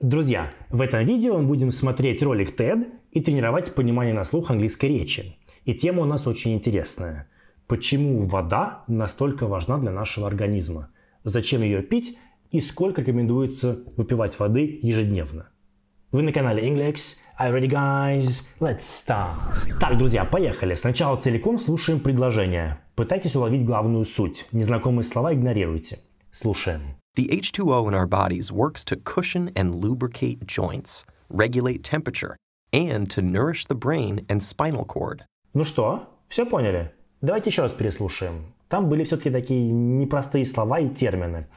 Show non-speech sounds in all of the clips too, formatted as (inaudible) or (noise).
Друзья, в этом видео мы будем смотреть ролик TED и тренировать понимание на слух английской речи. И тема у нас очень интересная. Почему вода настолько важна для нашего организма? Зачем ее пить и сколько рекомендуется выпивать воды ежедневно? Вы на канале Englex. I ready, guys? Let's start. Так, друзья, поехали. Сначала целиком слушаем предложение. Пытайтесь уловить главную суть. Незнакомые слова игнорируйте. Слушаем. The H2O in our bodies works to cushion and lubricate joints, regulate temperature, and to nourish the brain and spinal cord. Ну что, все поняли? Давайте еще раз переслушаем. Там были все-таки такие непростые слова и термины.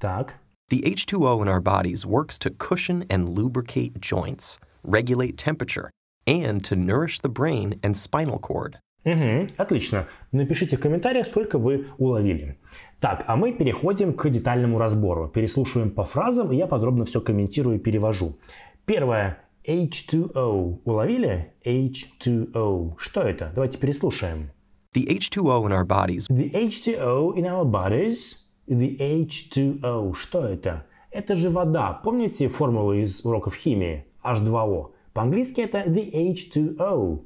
Так. The H2O in our bodies works to cushion and lubricate joints, regulate temperature, and to nourish the brain and spinal cord. Угу, отлично. Напишите в комментариях, сколько вы уловили. Так, а мы переходим к детальному разбору. Переслушиваем по фразам, и я подробно все комментирую и перевожу. Первое. H2O. Уловили? H2O. Что это? Давайте переслушаем. The H2O in our bodies. The H2O in our bodies. The H2O. Что это? Это же вода. Помните формулу из уроков химии? H2O. По-английски это the H2O.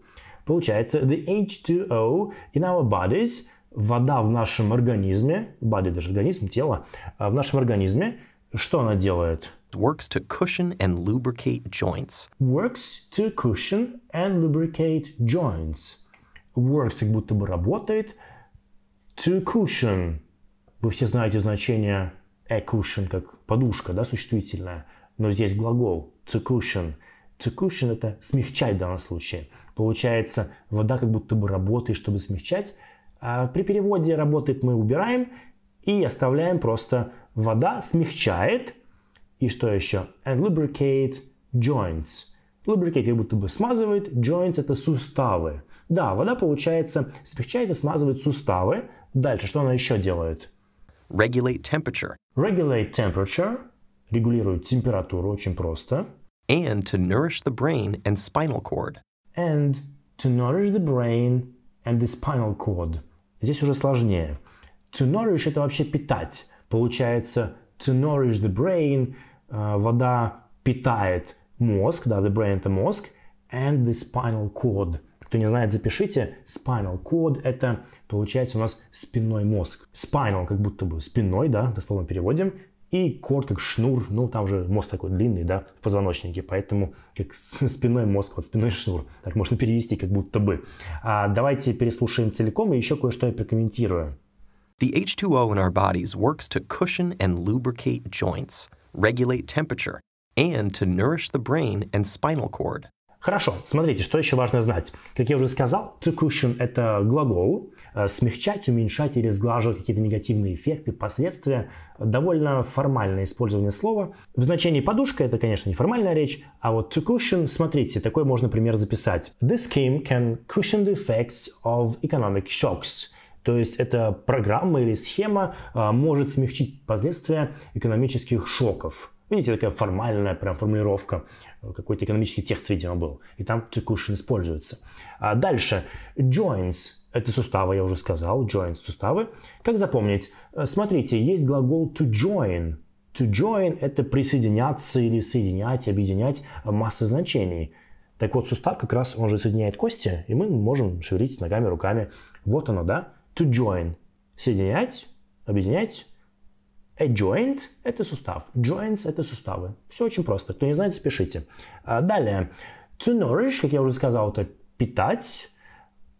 Получается, the H2O in our bodies, вода в нашем организме, body даже организм, тело, э, в нашем организме, что она делает? Works to cushion and lubricate joints. Works to cushion and lubricate joints. Works как будто бы работает. To cushion. Вы все знаете значение a «э cushion как подушка, да, существительное. Но здесь глагол to cushion. To cushion это смягчать в данном случае. Получается, вода как будто бы работает, чтобы смягчать. А при переводе работает мы убираем и оставляем просто вода смягчает. И что еще? And lubricate joints. Lubricate как будто бы смазывает, joints это суставы. Да, вода, получается, смягчает и смазывает суставы. Дальше, что она еще делает? Regulate temperature. Regulate temperature. Регулирует температуру, очень просто. And to nourish the brain and spinal cord and to nourish the brain and the spinal cord. Здесь уже сложнее. To nourish – это вообще питать. Получается, to nourish the brain э, – вода питает мозг, да, the brain – это мозг, and the spinal cord. Кто не знает, запишите. Spinal cord – это, получается, у нас спинной мозг. Spinal, как будто бы спиной, да, дословно переводим и корт, как шнур, ну там же мозг такой длинный, да, в позвоночнике, поэтому как спиной мозг, вот спиной шнур, так можно перевести как будто бы. А давайте переслушаем целиком и еще кое-что я прокомментирую. The H2O in our bodies works to cushion and lubricate joints, regulate temperature, and to nourish the brain and spinal cord. Хорошо, смотрите, что еще важно знать. Как я уже сказал, to cushion – это глагол. Э, смягчать, уменьшать или сглаживать какие-то негативные эффекты, последствия. Довольно формальное использование слова. В значении подушка – это, конечно, неформальная речь, а вот to cushion, смотрите, такой можно пример записать. This scheme can cushion the effects of economic shocks – то есть эта программа или схема э, может смягчить последствия экономических шоков. Видите, такая формальная прям формулировка. Э, какой-то экономический текст, видимо, был. И там Цикушин используется. А дальше. Joins – это суставы, я уже сказал. Joins – суставы. Как запомнить? Э, смотрите, есть глагол to join. To join – это присоединяться или соединять, объединять э, массы значений. Так вот, сустав как раз, он же соединяет кости, и мы можем шевелить ногами, руками. Вот оно, да? To join – соединять, объединять, A joint – это сустав. Joints – это суставы. Все очень просто. Кто не знает, Спешите. А, далее. To nourish, как я уже сказал, это питать.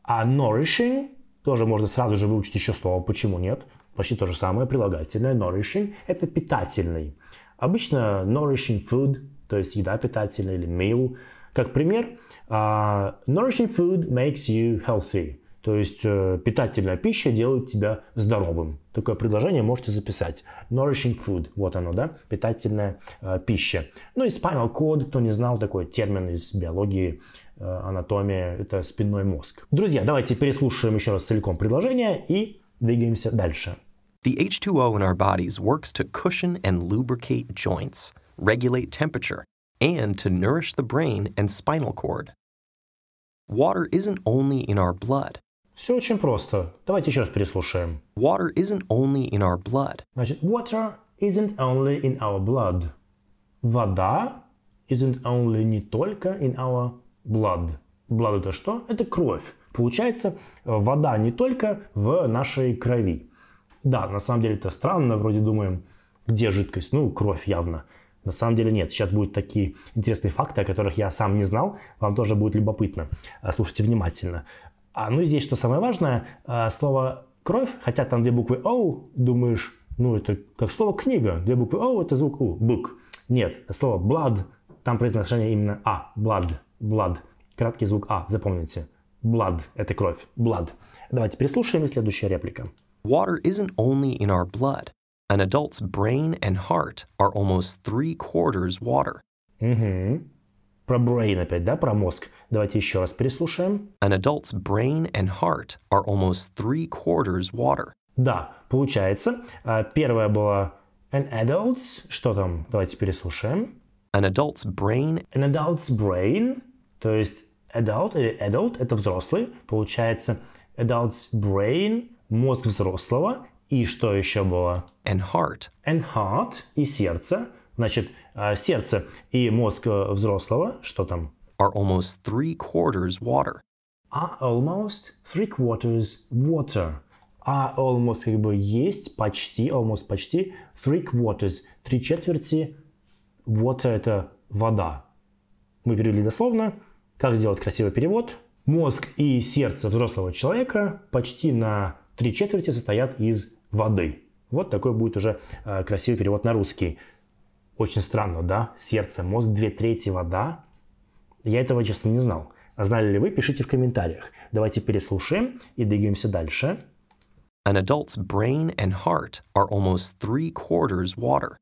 А nourishing тоже можно сразу же выучить еще слово. Почему нет? Почти то же самое. Прилагательное. Nourishing – это питательный. Обычно nourishing food, то есть еда питательная или meal. Как пример, uh, nourishing food makes you healthy. То есть э, питательная пища делает тебя здоровым. Такое предложение можете записать. Nourishing food, вот оно, да, питательная э, пища. Ну и spinal cord, кто не знал, такой термин из биологии, э, анатомии, это спинной мозг. Друзья, давайте переслушаем еще раз целиком предложение и двигаемся дальше. The H2O in our bodies works to cushion and lubricate joints, regulate temperature, and to nourish the brain and spinal cord. Water isn't only in our blood. Все очень просто. Давайте еще раз переслушаем. Water isn't only in our blood. Значит, water isn't only in our blood. Вода isn't only не только in our blood. Blood это что? Это кровь. Получается, вода не только в нашей крови. Да, на самом деле это странно, вроде думаем, где жидкость? Ну, кровь явно. На самом деле нет. Сейчас будут такие интересные факты, о которых я сам не знал. Вам тоже будет любопытно. Слушайте внимательно. А, ну, здесь, что самое важное, э, слово «кровь», хотя там две буквы «оу», думаешь, ну, это как слово «книга». Две буквы «оу» — это звук «у», «бык». Нет, слово «blood», там произношение именно «а», «blood», «blood». Краткий звук «а», запомните. «Blood» — это кровь, «blood». Давайте переслушаем следующая реплика. Water isn't only in our blood. An adult's brain and heart are almost three quarters water. Угу. Про brain опять, да, про мозг. Давайте еще раз переслушаем. An adult's brain and heart are almost three quarters water. Да, получается. А, Первое было an adult's. Что там? Давайте переслушаем. An adult's brain. An adult's brain. То есть adult или adult – это взрослый. Получается adult's brain – мозг взрослого. И что еще было? And heart. And heart – и сердце – Значит, а, сердце и мозг э, взрослого, что там? Are almost three quarters water. Are а almost three quarters water. Are а almost как бы есть, почти, almost почти, three quarters, три четверти. Water это вода. Мы перевели дословно. Как сделать красивый перевод? Мозг и сердце взрослого человека почти на три четверти состоят из воды. Вот такой будет уже э, красивый перевод на русский. Очень странно, да? Сердце, мозг, две трети вода. Я этого, честно, не знал. А знали ли вы, пишите в комментариях. Давайте переслушаем и двигаемся дальше. An adult's brain and heart are almost three quarters water.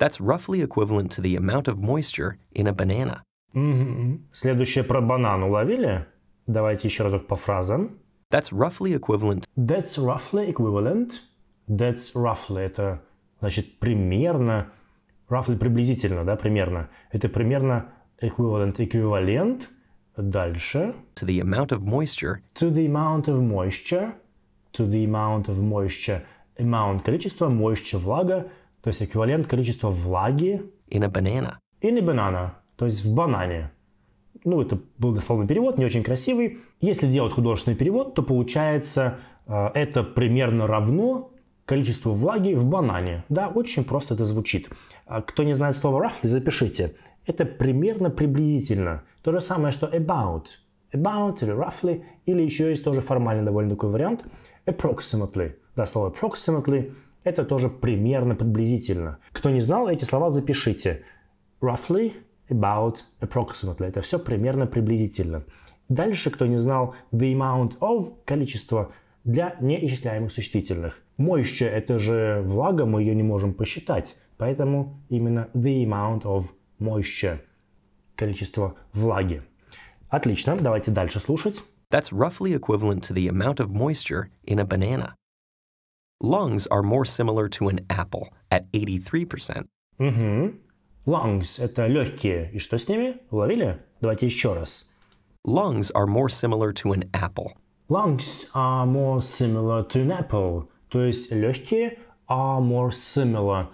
That's roughly equivalent to the amount of moisture in a banana. mm Следующее про банан уловили? Давайте еще разок по фразам. That's roughly equivalent. That's roughly equivalent. That's roughly. Это значит примерно roughly приблизительно, да, примерно, это примерно equivalent, эквивалент, дальше. To the amount of moisture. To the amount of moisture. To the amount of moisture. Amount – количество, moisture – влага, то есть эквивалент количества влаги. In a banana. In a banana, то есть в банане. Ну, это был дословный перевод, не очень красивый. Если делать художественный перевод, то получается э, это примерно равно количество влаги в банане. Да, очень просто это звучит. А кто не знает слова roughly, запишите. Это примерно приблизительно. То же самое, что about. About или roughly, или еще есть тоже формальный довольно такой вариант. Approximately. Да, слово approximately – это тоже примерно приблизительно. Кто не знал, эти слова запишите. Roughly, about, approximately. Это все примерно приблизительно. Дальше, кто не знал, the amount of – количество для неисчисляемых существительных. Моющая – это же влага, мы ее не можем посчитать. Поэтому именно the amount of moisture – количество влаги. Отлично, давайте дальше слушать. That's roughly equivalent to the amount of moisture in a banana. Lungs are more similar to an apple at 83%. Угу. Lungs – это легкие. И что с ними? Уловили? Давайте еще раз. Lungs are more similar to an apple Lungs are more similar to an apple, то есть легкие are more similar,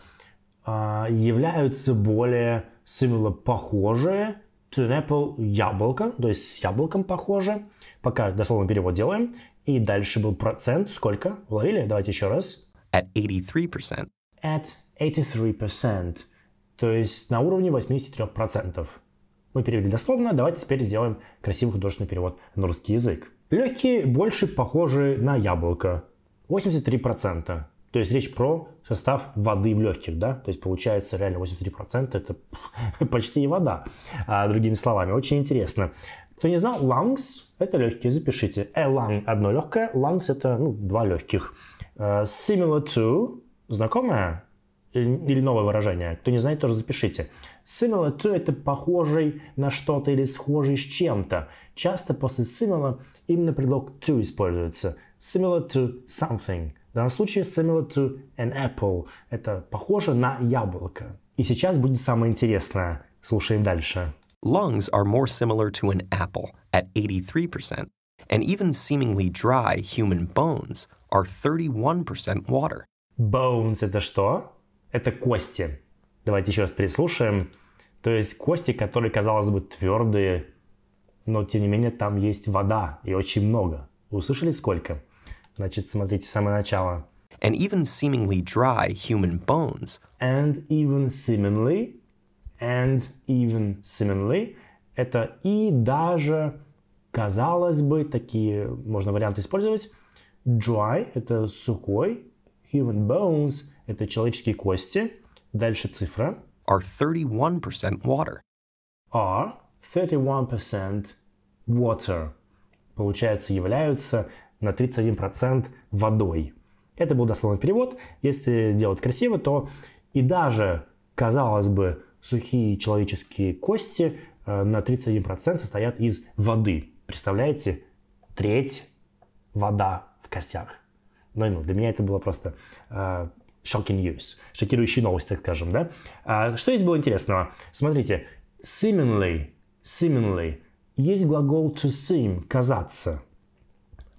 являются более similar, похожие to an apple, яблоко, то есть с яблоком похоже. Пока дословный перевод делаем. И дальше был процент, сколько уловили? Давайте еще раз. At 83%. At 83%, то есть на уровне 83%. Мы перевели дословно, давайте теперь сделаем красивый художественный перевод на русский язык. Легкие больше похожи на яблоко. 83%. То есть речь про состав воды в легких, да? То есть получается реально 83% это (laughs) почти не вода, а, другими словами. Очень интересно. Кто не знал, lungs – это легкие, запишите. A э, lung – одно легкое, lungs – это ну, два легких. Uh, э, similar to – знакомое или новое выражение? Кто не знает, тоже запишите. Similar to – это похожий на что-то или схожий с чем-то. Часто после similar именно предлог to используется. Similar to something. В данном случае similar to an apple. Это похоже на яблоко. И сейчас будет самое интересное. Слушаем дальше. Lungs are more similar to an apple at 83%, and even seemingly dry human bones are 31% water. Bones – это что? Это кости. Давайте еще раз прислушаем. То есть кости, которые, казалось бы, твердые, но тем не менее там есть вода и очень много. услышали сколько? Значит, смотрите, самое начало. And even seemingly dry human bones. And even seemingly. And even seemingly. Это и даже, казалось бы, такие можно варианты использовать. Dry – это сухой. Human bones – это человеческие кости. Дальше цифра. Are 31% water. Are 31% water. Получается, являются на 31% водой. Это был дословный перевод. Если сделать красиво, то и даже, казалось бы, сухие человеческие кости э, на 31% состоят из воды. Представляете, треть вода в костях. Но ну, для меня это было просто э, shocking news, шокирующие новости, так скажем, да. А, что здесь было интересного? Смотрите, seemingly, seemingly, есть глагол to seem, казаться.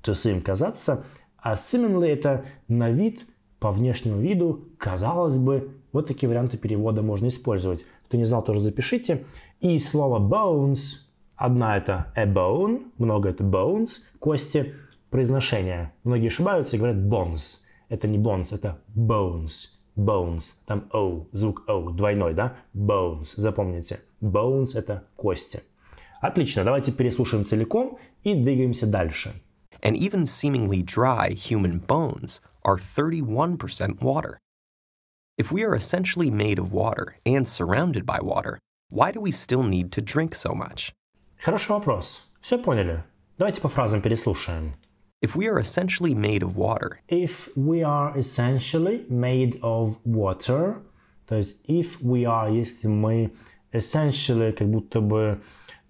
To seem, казаться, а seemingly это на вид, по внешнему виду, казалось бы, вот такие варианты перевода можно использовать. Кто не знал, тоже запишите. И слово bones, одна это a bone, много это bones, кости, произношение. Многие ошибаются и говорят bones. Это не bones, это bones. Bones. Там O, звук O, двойной, да? Bones. Запомните. Bones – это кости. Отлично, давайте переслушаем целиком и двигаемся дальше. And even seemingly dry human bones are 31% water. If we are essentially made of water and surrounded by water, why do we still need to drink so much? Хороший вопрос. Все поняли. Давайте по фразам переслушаем. if we are essentially made of water? If we are essentially made of water, то есть if we are, если мы essentially, как будто бы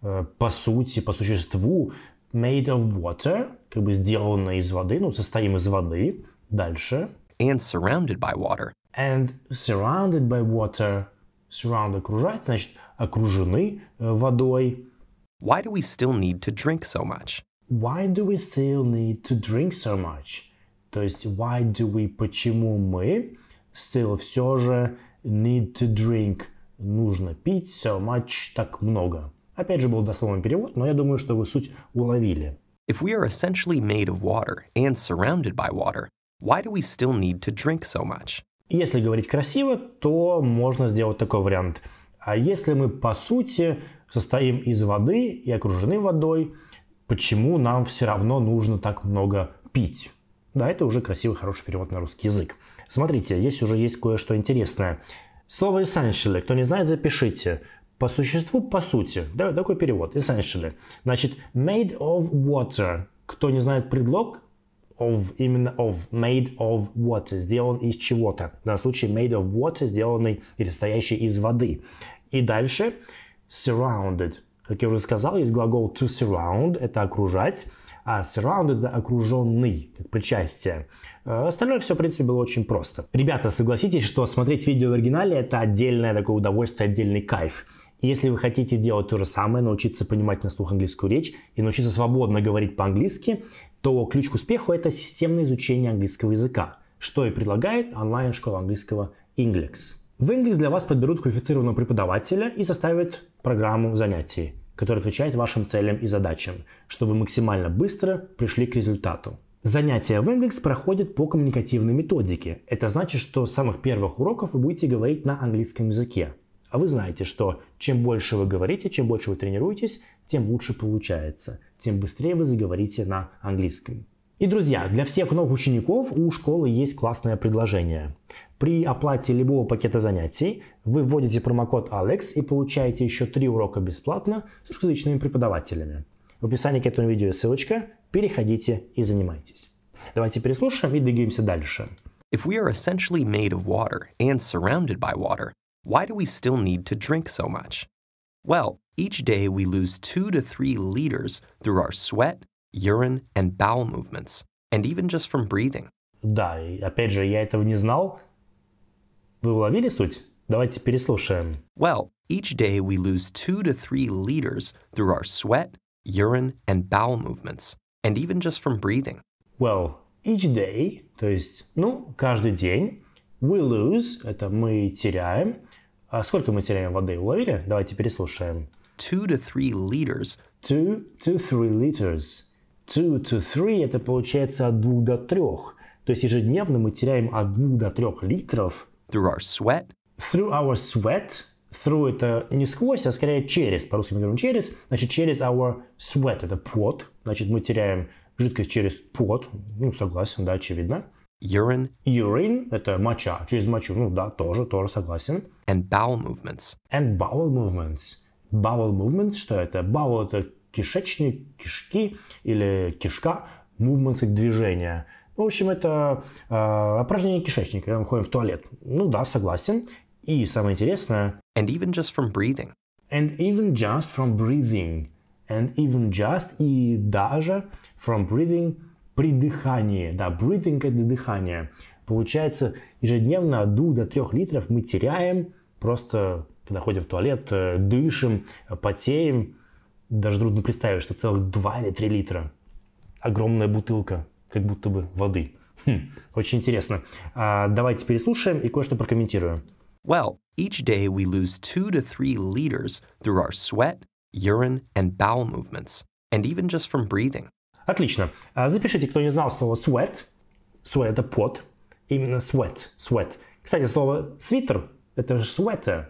э, по сути, по существу, made of water, как бы сделаны из воды, ну, состоим из воды, дальше. And surrounded by water. And surrounded by water, surround окружать, значит, окружены э, водой. Why do we still need to drink so much? Why do we still need to drink so much? То есть why do we, почему мы still все же need to drink, нужно пить so much, так много. Опять же был дословный перевод, но я думаю, что вы суть уловили. If we are essentially made of water and surrounded by water, why do we still need to drink so much? Если говорить красиво, то можно сделать такой вариант. А если мы по сути состоим из воды и окружены водой, почему нам все равно нужно так много пить. Да, это уже красивый, хороший перевод на русский язык. Смотрите, здесь уже есть кое-что интересное. Слово essentially, кто не знает, запишите. По существу, по сути. Да, такой перевод, essentially. Значит, made of water. Кто не знает предлог, of, именно of, made of water, сделан из чего-то. В данном случае made of water, сделанный или состоящий из воды. И дальше surrounded, как я уже сказал, есть глагол to surround, это окружать, а surround это окруженный, как причастие. Э, остальное все, в принципе, было очень просто. Ребята, согласитесь, что смотреть видео в оригинале это отдельное такое удовольствие, отдельный кайф. если вы хотите делать то же самое, научиться понимать на слух английскую речь и научиться свободно говорить по-английски, то ключ к успеху – это системное изучение английского языка, что и предлагает онлайн-школа английского Inglex. В индекс для вас подберут квалифицированного преподавателя и составят программу занятий, которая отвечает вашим целям и задачам, чтобы вы максимально быстро пришли к результату. Занятия в Englix проходят по коммуникативной методике. Это значит, что с самых первых уроков вы будете говорить на английском языке. А вы знаете, что чем больше вы говорите, чем больше вы тренируетесь, тем лучше получается, тем быстрее вы заговорите на английском. И, друзья, для всех новых учеников у школы есть классное предложение. При оплате любого пакета занятий вы вводите промокод ALEX и получаете еще три урока бесплатно с русскоязычными преподавателями. В описании к этому видео ссылочка. Переходите и занимайтесь. Давайте переслушаем и двигаемся дальше. If we are essentially made of water and surrounded by water, why do we still need to drink so much? Well, each day we lose 2 to 3 liters through our sweat, urine, and bowel movements, and even just from breathing. Да, и опять же, я этого не знал. Вы уловили суть? Давайте переслушаем. Well, each day we lose 2 to 3 liters through our sweat, urine, and bowel movements, and even just from breathing. Well, each day, то есть, ну, каждый день, we lose, это мы теряем. А сколько мы теряем воды? Уловили? Давайте переслушаем. 2 to 3 liters. 2 to 3 liters. 2 to 3 это получается от 2 до 3. То есть ежедневно мы теряем от 2 до 3 литров. Through our sweat. Through our sweat. Through это не сквозь, а скорее через. По-русски мы говорим через. Значит, через our sweat это пот. Значит, мы теряем жидкость через пот. Ну, согласен, да, очевидно. Urine. Urine – это моча, через мочу. Ну да, тоже, тоже согласен. And bowel movements. And bowel movements. Bowel movements, что это? Bowel – это кишечник, кишки или кишка, movements их движения. В общем, это э, упражнение кишечника, когда мы ходим в туалет. Ну да, согласен. И самое интересное... And even just from breathing. And even just from breathing. And even just и даже from breathing при дыхании. Да, breathing это дыхание. Получается, ежедневно от 2 до 3 литров мы теряем просто, когда ходим в туалет, э, дышим, потеем даже трудно представить, что целых 2 или 3 литра. Огромная бутылка, как будто бы воды. Хм, очень интересно. А, давайте переслушаем и кое-что прокомментируем. Well, each day we lose 2 to 3 liters through our sweat, urine and bowel movements, and even just from breathing. Отлично. А, запишите, кто не знал слово sweat. Sweat – это пот. Именно sweat. Sweat. Кстати, слово свитер – это же sweater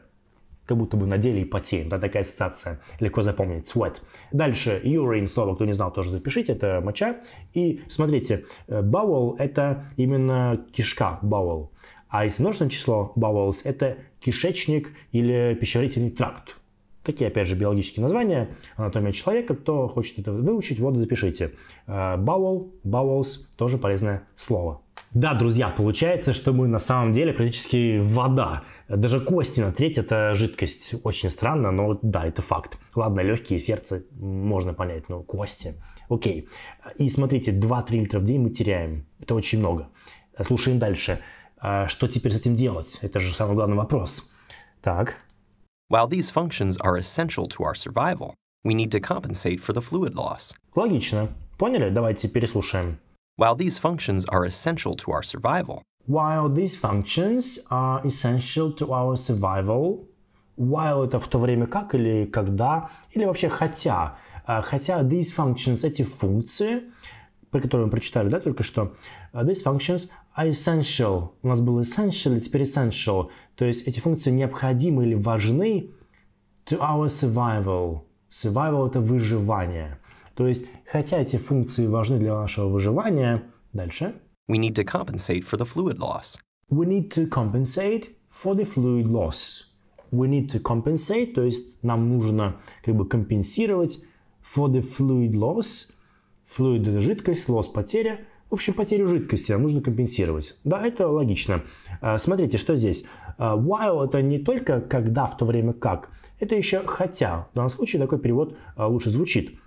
как будто бы надели и потеем. Да, такая ассоциация. Легко запомнить. Sweat. Дальше urine, слово, кто не знал, тоже запишите. Это моча. И смотрите, э, bowel – это именно кишка, bowel. А если множественное число bowels – это кишечник или пищеварительный тракт. Такие, опять же, биологические названия, анатомия человека. Кто хочет это выучить, вот запишите. Э, bowel, bowels – тоже полезное слово. Да, друзья, получается, что мы на самом деле практически вода. Даже кости на треть это жидкость. Очень странно, но да, это факт. Ладно, легкие, сердце можно понять, но кости. Окей. И смотрите, 2-3 литра в день мы теряем. Это очень много. Слушаем дальше. А что теперь с этим делать? Это же самый главный вопрос. Так. While these functions are essential to our survival, we need to compensate for the fluid loss. Логично. Поняли? Давайте переслушаем. While these functions are essential to our survival, while these functions are essential to our survival, while это в то время как или когда, или вообще хотя, хотя these functions, эти функции, про которые мы прочитали, да, только что, these functions are essential. У нас было essential, и теперь essential. То есть эти функции необходимы или важны to our survival. Survival – это выживание. То есть, хотя эти функции важны для нашего выживания, дальше. We need to compensate for the fluid loss. We need to compensate for the fluid loss. We need to compensate, то есть нам нужно как бы компенсировать for the fluid loss. Fluid – это жидкость, loss – потеря. В общем, потерю жидкости нам нужно компенсировать. Да, это логично. А, смотрите, что здесь. А, while – это не только когда, в то время как. Это еще хотя. В данном случае такой перевод а, лучше звучит.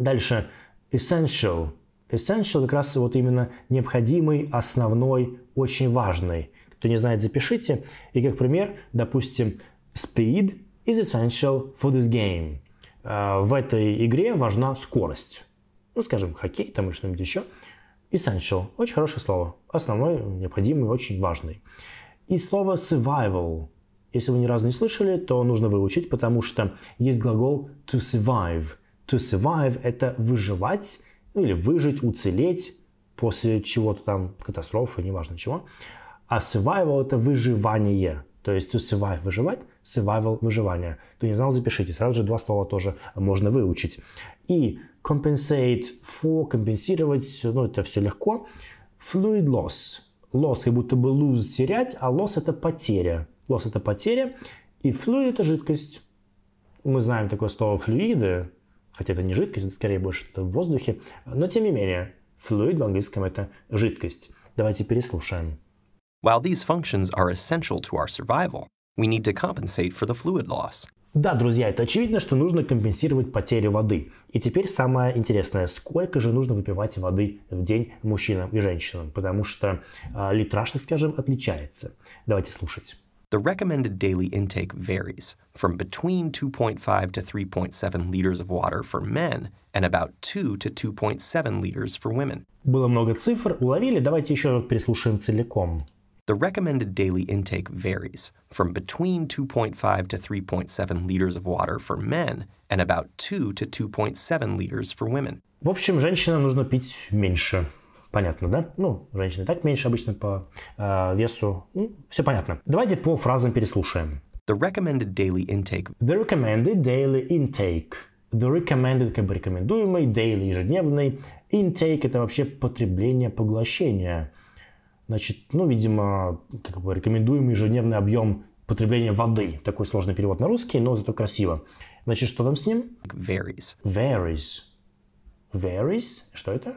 Дальше essential. Essential как раз вот именно необходимый, основной, очень важный. Кто не знает, запишите. И как пример, допустим, speed is essential for this game. А, в этой игре важна скорость. Ну, скажем, хоккей там или что-нибудь еще. Essential. Очень хорошее слово. Основной, необходимый, очень важный. И слово survival. Если вы ни разу не слышали, то нужно выучить, потому что есть глагол to survive – To survive – это выживать ну, или выжить, уцелеть после чего-то там, катастрофы, неважно чего. А survival – это выживание. То есть to survive – выживать, survival – выживание. Кто не знал, запишите. Сразу же два слова тоже можно выучить. И compensate for – компенсировать, ну это все легко. Fluid loss – loss как будто бы lose – терять, а loss – это потеря. Loss – это потеря, и fluid – это жидкость. Мы знаем такое слово флюиды, хотя это не жидкость, это скорее больше это в воздухе, но тем не менее, fluid в английском это жидкость. Давайте переслушаем. While these functions are essential to our survival, we need to compensate for the fluid loss. Да, друзья, это очевидно, что нужно компенсировать потери воды. И теперь самое интересное, сколько же нужно выпивать воды в день мужчинам и женщинам, потому что э, а, литраж, так скажем, отличается. Давайте слушать. The recommended daily intake varies from between 2.5 to 3.7 liters of water for men and about 2 to 2.7 liters for women. Было много цифр, уловили, давайте еще переслушаем целиком. The recommended daily intake varies from between 2.5 to 3.7 liters of water for men and about 2 to 2.7 liters for women. В общем, женщинам нужно пить меньше. Понятно, да? Ну, женщины так меньше обычно по э, весу. Ну, все понятно. Давайте по фразам переслушаем. The recommended daily intake. The recommended daily intake. The recommended, как бы рекомендуемый, daily, ежедневный. Intake – это вообще потребление, поглощение. Значит, ну, видимо, как бы рекомендуемый ежедневный объем потребления воды. Такой сложный перевод на русский, но зато красиво. Значит, что там с ним? Varies. Varies. Varies? Что это?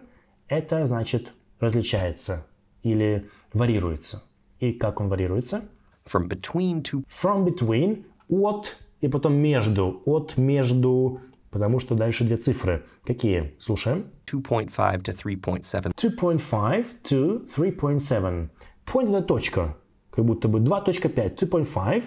это значит различается или варьируется. И как он варьируется? From between to... From between, от и потом между, от между, потому что дальше две цифры. Какие? Слушаем. 2.5 to 3.7. 2.5 to 3.7. Point это точка, как будто бы 2.5, 2.5.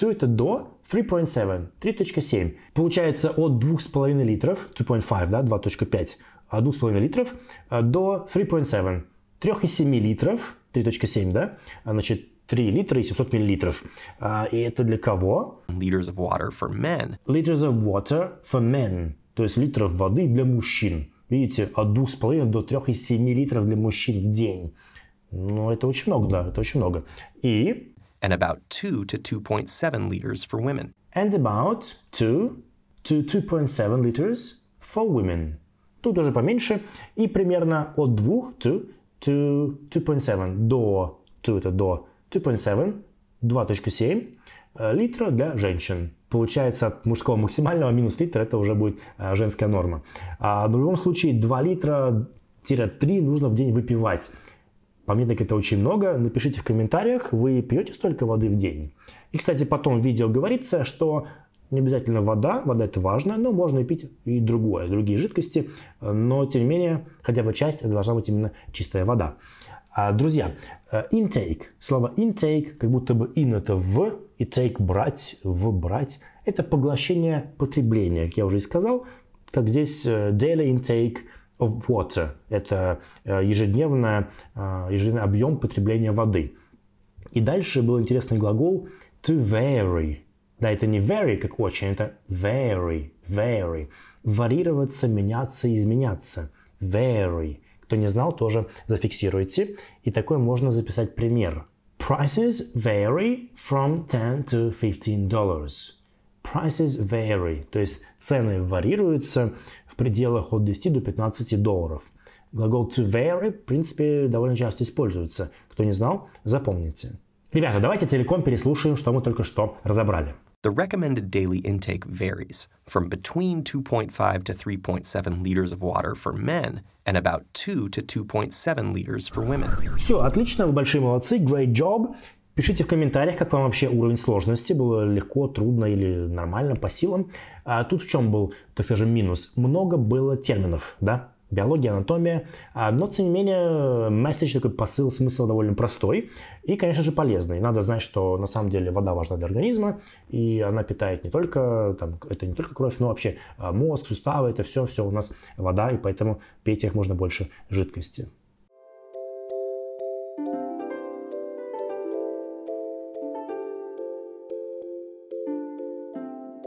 2 это до, 3.7, 3.7. Получается от 2,5 литров, 2.5, да, 2.5, 2,5 литров э, до 3.7, 3,7 литров, 3.7, да, а, значит, 3 литра и 700 миллилитров. А, и это для кого? Liters of water for men. Liters of water for men. То есть литров воды для мужчин. Видите, от 2,5 до 3,7 литров для мужчин в день. Ну, это очень много, да, это очень много. И... And about 2 to 2.7 liters for women. And about 2 to 2.7 liters for women тут уже поменьше, и примерно от 2 to, to 2.7 до, to это до 2.7, 2.7 э, литра для женщин. Получается от мужского максимального минус литр это уже будет э, женская норма. А, в любом случае 2 литра-3 нужно в день выпивать. По мне так это очень много. Напишите в комментариях, вы пьете столько воды в день. И, кстати, потом в видео говорится, что не обязательно вода, вода это важно, но можно и пить и другое, другие жидкости, но тем не менее хотя бы часть должна быть именно чистая вода. А, друзья, э, intake, слово intake, как будто бы in это в, и take брать, в брать, это поглощение потребления, как я уже и сказал, как здесь э, daily intake of water, это э, ежедневное, ежедневный объем потребления воды. И дальше был интересный глагол to vary, да, это не very, как очень, это very, very. Варьироваться, меняться, изменяться. Very. Кто не знал, тоже зафиксируйте. И такой можно записать пример. Prices vary from 10 to 15 dollars. Prices vary, то есть цены варьируются в пределах от 10 до 15 долларов. Глагол to vary, в принципе, довольно часто используется. Кто не знал, запомните. Ребята, давайте целиком переслушаем, что мы только что разобрали. The recommended daily intake varies from between 2.5 to 3.7 liters of water for men and about 2 to 2.7 liters for women. Все, отлично, вы большие молодцы, great job. Пишите в комментариях, как вам вообще уровень сложности, было легко, трудно или нормально, по силам. А тут в чем был, так скажем, минус? Много было терминов, да? биология, анатомия. А, но, тем не менее, месседж, такой посыл, смысл довольно простой и, конечно же, полезный. Надо знать, что на самом деле вода важна для организма, и она питает не только, там, это не только кровь, но вообще а, мозг, суставы, это все, все у нас вода, и поэтому пейте их можно больше жидкости.